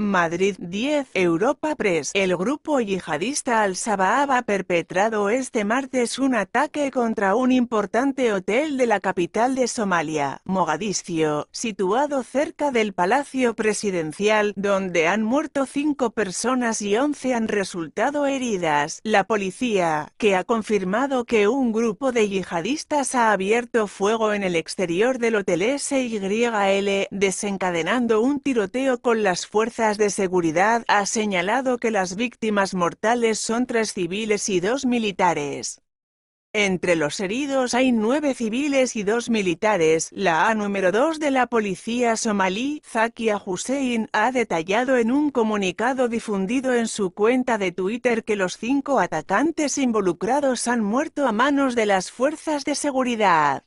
Madrid 10, Europa Press. El grupo yihadista Al-Shabaab ha perpetrado este martes un ataque contra un importante hotel de la capital de Somalia, Mogadiscio, situado cerca del Palacio Presidencial, donde han muerto 5 personas y 11 han resultado heridas. La policía, que ha confirmado que un grupo de yihadistas ha abierto fuego en el exterior del hotel SYL, desencadenando un tiroteo con las fuerzas de seguridad ha señalado que las víctimas mortales son tres civiles y dos militares. Entre los heridos hay nueve civiles y dos militares. La A número 2 de la policía somalí, Zakia Hussein, ha detallado en un comunicado difundido en su cuenta de Twitter que los cinco atacantes involucrados han muerto a manos de las fuerzas de seguridad.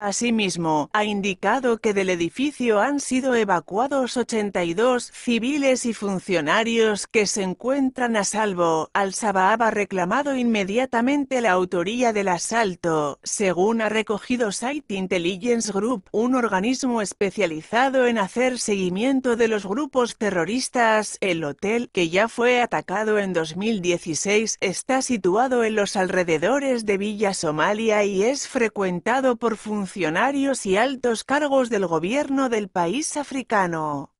Asimismo, ha indicado que del edificio han sido evacuados 82 civiles y funcionarios que se encuentran a salvo. Al-Shabaab ha reclamado inmediatamente la autoría del asalto, según ha recogido Site Intelligence Group, un organismo especializado en hacer seguimiento de los grupos terroristas. El hotel, que ya fue atacado en 2016, está situado en los alrededores de Villa Somalia y es frecuentado por funcionarios funcionarios y altos cargos del gobierno del país africano.